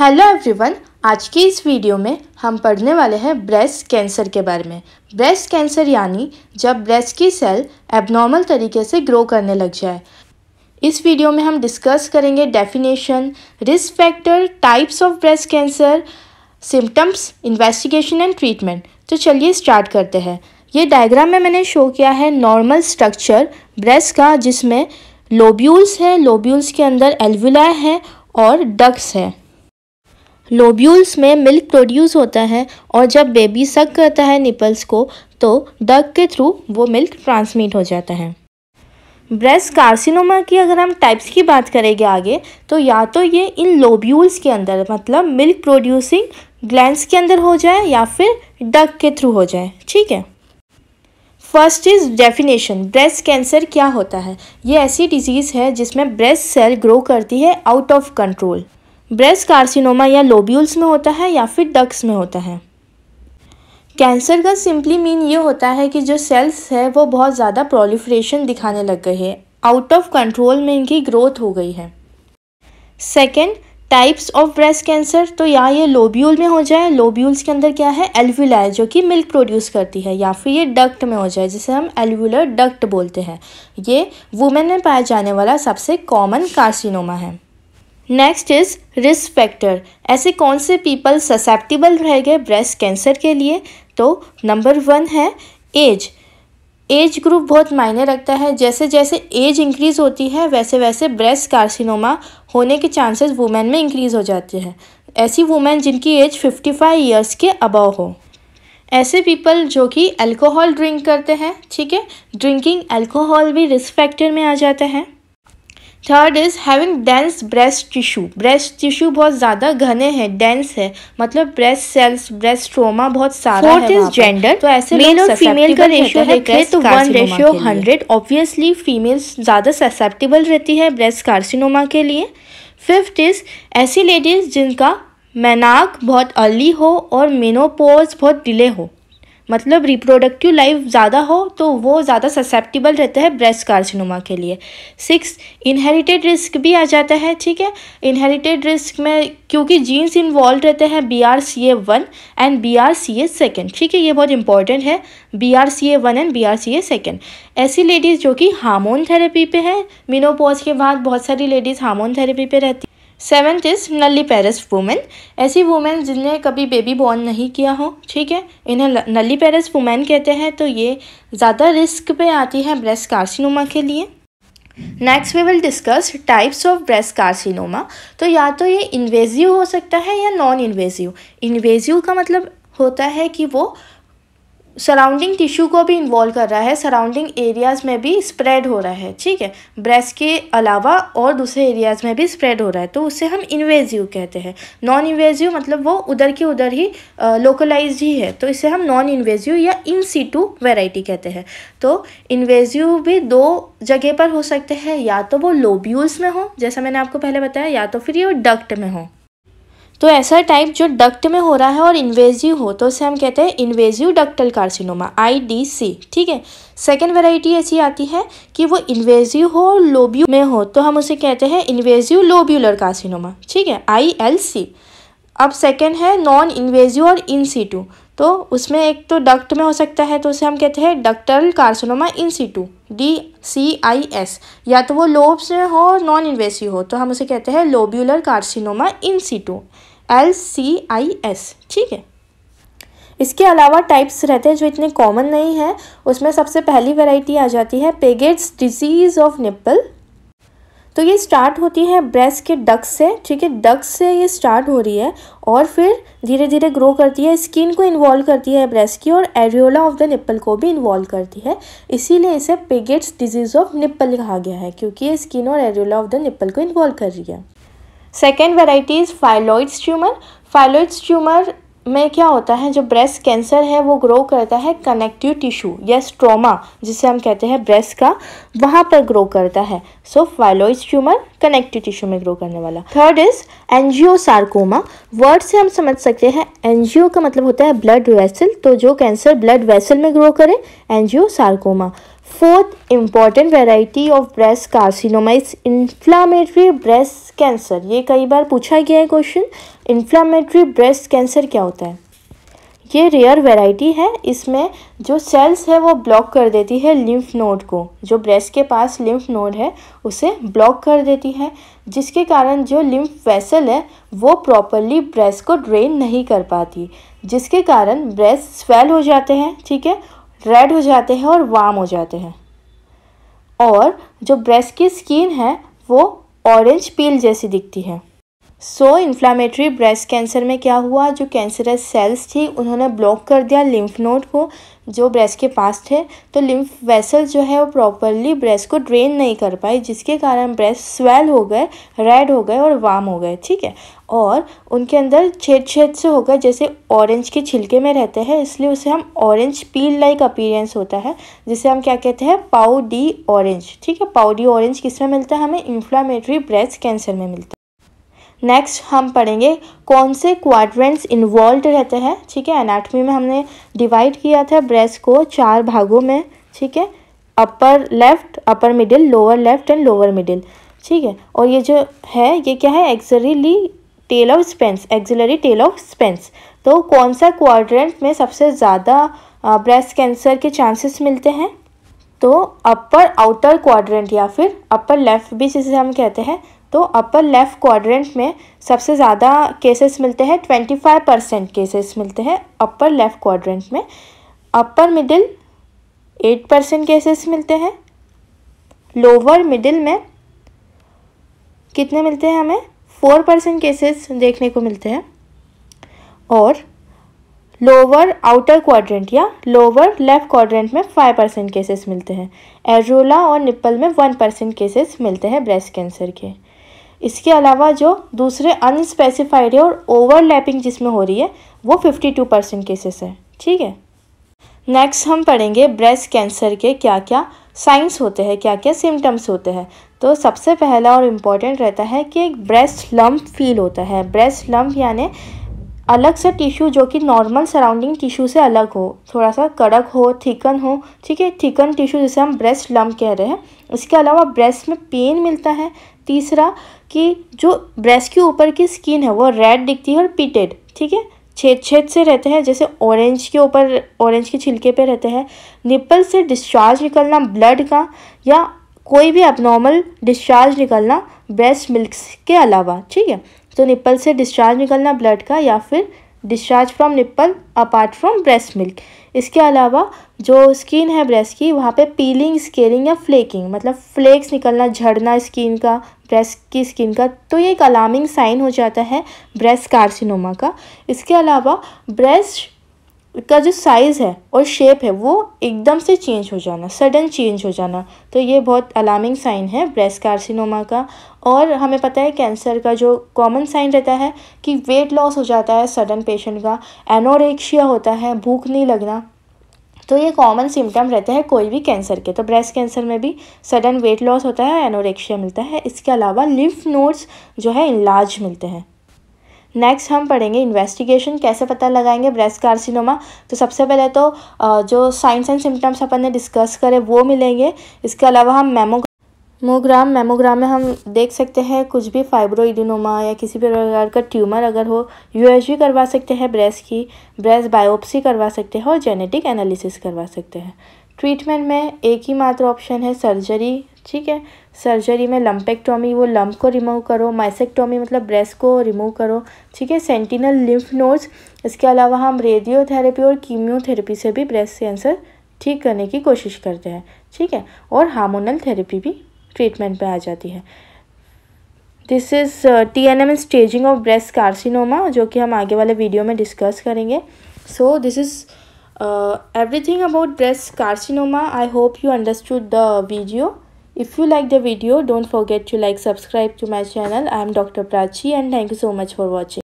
Hello everyone आज की इस वीडियो में हम पढ़ने वाले हैं ब्रेस्ट कैंसर के बारे में ब्रेस्ट कैंसर यानी जब ब्रेस्ट की सेल एबनॉर्मल तरीके से ग्रो करने लग जाए इस वीडियो में हम डिस्कस करेंगे definition risk factor types of breast cancer symptoms investigation and treatment तो चलिए स्टार्ट करते हैं ये डायग्राम में मैंने शो किया है नॉर्मल स्ट्रक्चर ब्रेस्ट का जिसमें लोब्यूल्स हैं लोब्यूल्स के अंदर एल्वुला है और डक्स है लोब्यूल्स में मिल्क प्रोड्यूस होता है और जब बेबी सक करता है निपल्स को तो डग के थ्रू वो मिल्क ट्रांसमिट हो जाता है ब्रेस्ट कार्सिनोमा की अगर हम टाइप्स की बात करेंगे आगे तो या तो ये इन लोब्यूल्स के अंदर मतलब मिल्क प्रोड्यूसिंग ग्लैंड के अंदर हो जाए या फिर डग के थ्रू हो जाए ठीक है first is definition breast cancer क्या होता है ये ऐसी डिजीज़ है जिसमें ब्रेस्ट सेल ग्रो करती है out of control breast carcinoma या लोब्यूल्स में होता है या फिर डक्स में होता है कैंसर का सिंपली मीन ये होता है कि जो सेल्स है वो बहुत ज़्यादा प्रोलिफ्रेशन दिखाने लग गए हैं आउट ऑफ कंट्रोल में इनकी ग्रोथ हो गई है second types of breast cancer तो या ये लोब्यूल में हो जाए लोब्यूल्स के अंदर क्या है है जो कि मिल्क प्रोड्यूस करती है या फिर ये डक्ट में हो जाए जिसे हम एल्वुलर डक्ट बोलते हैं ये वुमेन में पाया जाने वाला सबसे कॉमन कार्सिनोमा है नेक्स्ट इज रिस्क फैक्टर ऐसे कौन से पीपल ससेप्टिबल रह गए ब्रेस्ट कैंसर के लिए तो नंबर वन है एज एज ग्रुप बहुत मायने रखता है जैसे जैसे एज इंक्रीज़ होती है वैसे वैसे ब्रेस्ट कार्सिनोमा होने के चांसेस वुमेन में इंक्रीज़ हो जाते हैं ऐसी वुमेन जिनकी एज फिफ्टी फाइव ईयर्स के अबव हो ऐसे पीपल जो कि अल्कोहल ड्रिंक करते हैं ठीक है ड्रिंकिंग अल्कोहल भी रिस्क फैक्टर में आ जाता है third is having dense breast tissue breast tissue बहुत ज़्यादा घने हैं डेंस है मतलब ब्रेस्ट सेल्स ब्रेस्ट ट्रोमा बहुत सारा Fourth है इज जेंडर तो ऐसे मेल और फीमेल का रेशियो है तो one ratio hundred obviously females ज़्यादा ससेप्टेबल रहती है ब्रेस्ट कार्सिनोमा के लिए फिफ्थ इज़ ऐसी लेडीज़ जिनका मैनाक बहुत अर्ली हो और मेनोपोज बहुत डिले हो मतलब रिप्रोडक्टिव लाइफ ज़्यादा हो तो वो ज़्यादा ससेप्टिबल रहता है ब्रेस्ट कार्सिनोमा के लिए सिक्स इनहेरिटेड रिस्क भी आ जाता है ठीक है इनहेरिटेड रिस्क में क्योंकि जीन्स इन्वॉल्व रहते हैं B R C A one and B R C A second ठीक है ये बहुत इंपॉर्टेंट है B R C A one and B R C A second ऐसी लेडीज़ जो कि हार्मोन थेरेपी पे है मिनोपॉज के बाद बहुत सारी लेडीज़ हार्मोन थेरेपी पे रहती सेवेंथ इज़ नली पेरस वुमेन ऐसी वुमेन जिन्हें कभी बेबी बॉर्न नहीं किया हो ठीक है इन्हें नली पेरस वुमेन कहते हैं तो ये ज़्यादा रिस्क पे आती है ब्रेस्ट कार्सिनोमा के लिए next we will discuss types of breast carcinoma तो या तो ये इन्वेजिव हो सकता है या नॉन इन्वेजिव इन्वेजिव का मतलब होता है कि वो सराउंडिंग टिश्यू को भी इन्वॉल्व कर रहा है सराउंडिंग एरियाज़ में भी स्प्रेड हो रहा है ठीक है ब्रेस्ट के अलावा और दूसरे एरियाज़ में भी स्प्रेड हो रहा है तो उसे हम इन्वेजिव कहते हैं नॉन इन्वेजिव मतलब वो उधर के उधर ही लोकलाइज ही है तो इसे हम नॉन इन्वेजिव या इन सीटू वेराइटी कहते हैं तो इन्वेजिव भी दो जगह पर हो सकते हैं या तो वो लोब्यूल्स में हो जैसा मैंने आपको पहले बताया या तो फिर ये डक्ट में हो तो ऐसा टाइप जो डक्ट में हो रहा है और इन्वेजिव हो तो उसे हम कहते हैं invasive ductal carcinoma I D C ठीक है सेकेंड वेराइटी ऐसी आती है कि वो इन्वेजिव हो और लोब्यू में हो तो हम उसे कहते हैं इन्वेजिव लोब्यूलर कार्सिनोमा ठीक है आई एल सी अब सेकेंड है नॉन इन्वेजिव और इन तो उसमें एक तो डक्ट में हो सकता है तो उसे हम कहते हैं ductal carcinoma in situ D C I S या तो वो लोब्स में हो नॉन इन्वेसिव हो तो हम उसे कहते हैं lobular carcinoma in situ L C I S ठीक है इसके अलावा टाइप्स रहते हैं जो इतने कॉमन नहीं है उसमें सबसे पहली वैरायटी आ जाती है पेगेट्स डिजीज़ ऑफ निप्पल तो ये स्टार्ट होती है ब्रेस्ट के डक्स से ठीक है डग से ये स्टार्ट हो रही है और फिर धीरे धीरे ग्रो करती है स्किन को इन्वॉल्व करती है ब्रेस्ट की और एरियोला ऑफ द निप्पल को भी इन्वॉल्व करती है इसीलिए इसे पेगेट्स डिजीज़ ऑफ निप्पल कहा गया है क्योंकि ये स्किन और एरियोला ऑफ द निप्पल को इन्वॉल्व कर रही है second variety is phyllodes tumour phyllodes tumour में क्या होता है जो ब्रेस्ट कैंसर है वो ग्रो करता है कनेक्टिव टिश्यू या स्ट्रोमा जिसे हम कहते हैं ब्रेस्ट का वहाँ पर ग्रो करता है so phyllodes tumour connective tissue में ग्रो करने वाला third is angiosarcoma word से हम समझ सकते हैं एनजीओ का मतलब होता है ब्लड वेसल तो जो कैंसर ब्लड वेसल में ग्रो करे angiosarcoma Fourth important variety of breast carcinoma is inflammatory breast cancer. ये कई बार पूछा गया है क्वेश्चन inflammatory breast cancer क्या होता है ये रेयर वेराइटी है इसमें जो सेल्स है वो ब्लॉक कर देती है लिम्फ नोड को जो ब्रेस्ट के पास लिम्फ नोड है उसे ब्लॉक कर देती है जिसके कारण जो लिम्फ वेसल है वो प्रॉपरली ब्रेस्ट को ड्रेन नहीं कर पाती जिसके कारण ब्रेस्ट स्वेल हो जाते हैं ठीक है रेड हो जाते हैं और वाम हो जाते हैं और जो ब्रेस्ट की स्किन है वो ऑरेंज पील जैसी दिखती है सो इन्फ्लामेटरी ब्रेस्ट कैंसर में क्या हुआ जो कैंसरस सेल्स थी उन्होंने ब्लॉक कर दिया लिम्फ नोड को जो ब्रेस्ट के पास थे तो लिम्फ वेसल जो है वो प्रॉपरली ब्रेस्ट को ड्रेन नहीं कर पाई जिसके कारण ब्रेस्ट स्वेल हो गए रेड हो गए और वाम हो गए ठीक है और उनके अंदर छेद छेद से होगा जैसे ऑरेंज के छिलके में रहते हैं इसलिए उसे हम ऑरेंज पील लाइक अपीरेंस होता है जिसे हम क्या कहते हैं पाउडी ऑरेंज ठीक है पाउडी ऑरेंज किस में मिलता है हमें इन्फ्लामेटरी ब्रेस्ट कैंसर में मिलता है नेक्स्ट हम पढ़ेंगे कौन से क्वाड्रेंट्स इन्वॉल्व रहते हैं ठीक है एनाटमी में हमने डिवाइड किया था ब्रेस्ट को चार भागों में ठीक है upper left upper middle lower left and lower middle ठीक है और ये जो है ये क्या है axillary tail of Spence axillary tail of Spence तो कौन सा क्वाड्रेंट में सबसे ज़्यादा ब्रेस्ट कैंसर के चांसेस मिलते हैं तो अपर आउटर क्वाड्रेंट या फिर अपर लेफ्ट भी जिसे हम कहते हैं तो अपर लेफ़्ट क्वाड्रेंट में सबसे ज़्यादा केसेस मिलते हैं ट्वेंटी फाइव परसेंट केसेस मिलते हैं अपर लेफ़्ट क्वाड्रेंट में upper middle eight percent cases मिलते हैं लोअर मिडिल में कितने मिलते हैं हमें फोर परसेंट केसेस देखने को मिलते हैं और लोअर आउटर क्वाड्रेंट या लोअर लेफ्ट क्वाड्रेंट में फाइव परसेंट केसेस मिलते हैं एरोला और निप्पल में वन परसेंट केसेस मिलते हैं ब्रेस्ट कैंसर के इसके अलावा जो दूसरे अनस्पेसिफाइड है और ओवरलैपिंग जिसमें हो रही है वो फिफ्टी टू परसेंट केसेस है ठीक है नेक्स्ट हम पढ़ेंगे ब्रेस्ट कैंसर के क्या क्या साइंस होते हैं क्या क्या सिम्टम्स होते हैं तो सबसे पहला और इम्पॉर्टेंट रहता है कि एक ब्रेस्ट लम्प फील होता है ब्रेस्ट लम्प यानी अलग सा टिश्यू जो कि नॉर्मल सराउंडिंग टिश्यू से अलग हो थोड़ा सा कड़क हो थिकन हो ठीक है थिकन टिश्यू जिसे हम ब्रेस्ट लम्ब कह रहे हैं इसके अलावा ब्रेस्ट में पेन मिलता है तीसरा कि जो ब्रेस्ट के ऊपर की स्किन है वो रेड दिखती है और पीटेड ठीक है छेद छेद से रहते हैं जैसे ऑरेंज के ऊपर ऑरेंज के छिलके पे रहते हैं निपल से डिस्चार्ज निकलना ब्लड का या कोई भी अब डिस्चार्ज निकलना ब्रेस्ट मिल्क के अलावा ठीक है तो निप्पल से डिस्चार्ज निकलना ब्लड का या फिर discharge from nipple apart from breast milk इसके अलावा जो स्किन है ब्रेस्ट की वहाँ पे पीलिंग स्केलिंग या फ्लेकिंग मतलब फ्लेक्स निकलना झड़ना स्किन का ब्रेस्ट की स्किन का तो ये एक अलार्मिंग साइन हो जाता है ब्रेस्ट कार्सिनोमा का इसके अलावा ब्रेस्ट का जो साइज़ है और शेप है वो एकदम से चेंज हो जाना सडन चेंज हो जाना तो ये बहुत अलार्मिंग साइन है ब्रेस्ट कार्सिनोमा का और हमें पता है कैंसर का जो कॉमन साइन रहता है कि वेट लॉस हो जाता है सडन पेशेंट का एनोरेक्शिया होता है भूख नहीं लगना तो ये कॉमन सिम्टम रहते हैं कोई भी कैंसर के तो ब्रेस्ट कैंसर में भी सडन वेट लॉस होता है एनोरेक्शिया मिलता है इसके अलावा लिम्फ नोड्स जो है इलाज मिलते हैं नेक्स्ट हम पढ़ेंगे इन्वेस्टिगेशन कैसे पता लगाएंगे ब्रेस्ट कार्सिनोमा तो सबसे पहले तो जो साइंस एंड सिम्टम्स अपन ने डिस्कस करे वो मिलेंगे इसके अलावा हम मेमो मोग्राम मेमोग्राम में हम देख सकते हैं कुछ भी फाइब्रोइडिनोमा या किसी भी प्रकार का ट्यूमर अगर हो यूएसजी करवा सकते हैं ब्रेस्ट की ब्रेस्ट बायोप्सी करवा सकते हैं और जेनेटिक एनालिसिस करवा सकते हैं ट्रीटमेंट में एक ही मात्र ऑप्शन है सर्जरी ठीक है सर्जरी में लम्पेक्टोमी वो लम्प को रिमूव करो माइसेक्टोमी मतलब ब्रेस्ट को रिमूव करो ठीक है सेंटिनल लिम्फ नोड्स इसके अलावा हम रेडियोथेरेपी और कीमियोथेरेपी से भी ब्रेस्ट कैंसर ठीक करने की कोशिश करते हैं ठीक है और हार्मोनल थेरेपी भी ट्रीटमेंट पे आ जाती है this is T N M staging of breast carcinoma जो कि हम आगे वाले वीडियो में डिस्कस करेंगे so this is everything about breast carcinoma I hope you understood the video If you like the video, don't forget to like, subscribe to my channel. I am Dr. Prachi and thank you so much for watching.